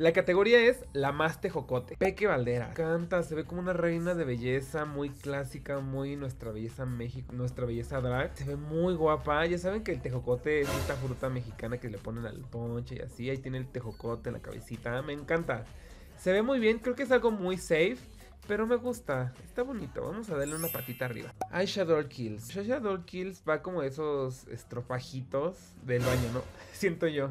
La categoría es La más tejocote. Peque Valdera. Canta, se ve como una reina de belleza muy clásica, muy nuestra belleza México, nuestra belleza drag. Se ve muy guapa. Ya saben que el tejocote es esta fruta mexicana que le ponen al ponche y así. Ahí tiene el tejocote en la cabecita. Me encanta. Se ve muy bien, creo que es algo muy safe. Pero me gusta, está bonito. Vamos a darle una patita arriba. Doll Kills. Doll Kills va como esos estropajitos del baño, ¿no? Siento yo.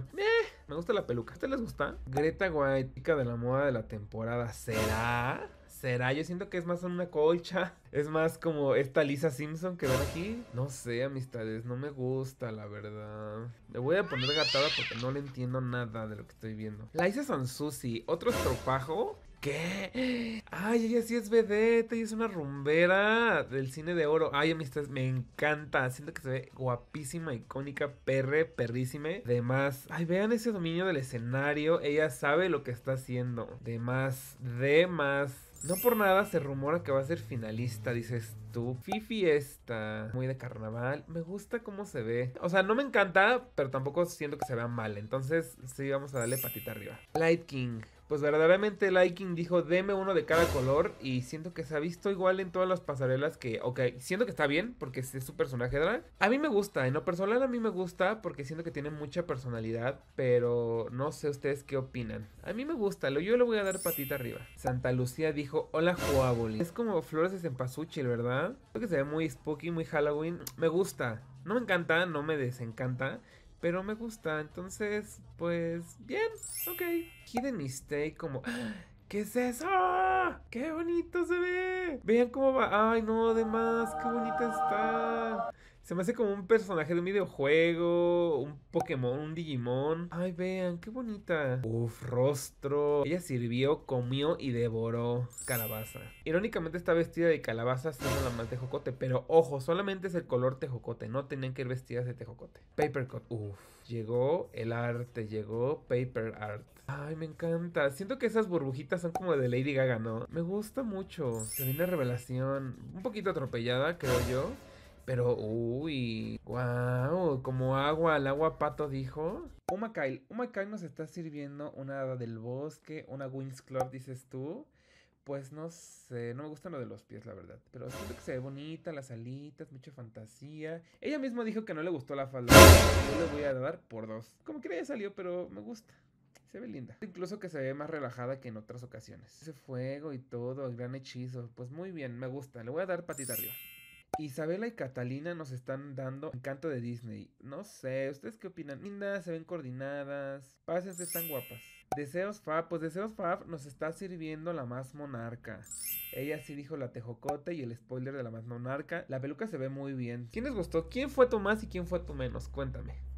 Me gusta la peluca. ¿A ustedes les gusta? Greta White, pica de la moda de la temporada. ¿Será? ¿Será? Yo siento que es más una colcha. Es más como esta Lisa Simpson que ven aquí. No sé, amistades, no me gusta, la verdad. Le voy a poner gatada porque no le entiendo nada de lo que estoy viendo. Liza Sansusi, otro estropajo. ¿Qué? Ay, ella sí es vedette, ella es una rumbera del cine de oro. Ay, amistades, me encanta. Siento que se ve guapísima, icónica, perre, perrísime. De más. Ay, vean ese dominio del escenario. Ella sabe lo que está haciendo. De más, de más. No por nada se rumora que va a ser finalista, dices tú. Fifi está muy de carnaval. Me gusta cómo se ve. O sea, no me encanta, pero tampoco siento que se vea mal. Entonces, sí, vamos a darle patita arriba. Light King pues verdaderamente Liking dijo, deme uno de cada color y siento que se ha visto igual en todas las pasarelas que, ok, siento que está bien porque es su personaje, ¿verdad? A mí me gusta, en lo personal a mí me gusta porque siento que tiene mucha personalidad, pero no sé ustedes qué opinan. A mí me gusta, yo le voy a dar patita arriba. Santa Lucía dijo, hola Joaboli. Es como flores de cempasúchil, ¿verdad? Creo que se ve muy spooky, muy Halloween. Me gusta. No me encanta, no me desencanta pero me gusta. Entonces, pues bien, ok. Hidden Mistake como... ¿Qué es eso? ¡Qué bonito se ve! Vean cómo va. ¡Ay, no! Además, ¡qué bonita está! Se me hace como un personaje de un videojuego, un Pokémon, un Digimon. Ay, vean, qué bonita. Uf, rostro. Ella sirvió, comió y devoró calabaza. Irónicamente está vestida de calabaza, siendo la más tejocote. Pero ojo, solamente es el color tejocote. No tenían que ir vestidas de tejocote. Papercut. Uf, llegó el arte, llegó paper art. Ay, me encanta. Siento que esas burbujitas son como de Lady Gaga, ¿no? Me gusta mucho. Se una revelación. Un poquito atropellada, creo yo. Pero, uy, wow, como agua, el agua pato dijo. Uma Kyle, Uma Kyle nos está sirviendo una hada del bosque, una Wings Club, dices tú. Pues no sé, no me gusta lo de los pies, la verdad. Pero siento que se ve bonita, las alitas, mucha fantasía. Ella misma dijo que no le gustó la falda. Yo le voy a dar por dos. Como que ya salió, pero me gusta. Se ve linda. Incluso que se ve más relajada que en otras ocasiones. Ese fuego y todo, el gran hechizo. Pues muy bien, me gusta. Le voy a dar patita arriba. Isabela y Catalina nos están dando encanto de Disney. No sé, ¿ustedes qué opinan? Lindas, se ven coordinadas. Pásense, están guapas. Deseos Fab, pues Deseos Fab nos está sirviendo la más monarca. Ella sí dijo la tejocote y el spoiler de la más monarca. La peluca se ve muy bien. ¿Quién les gustó? ¿Quién fue tu más y quién fue tu menos? Cuéntame.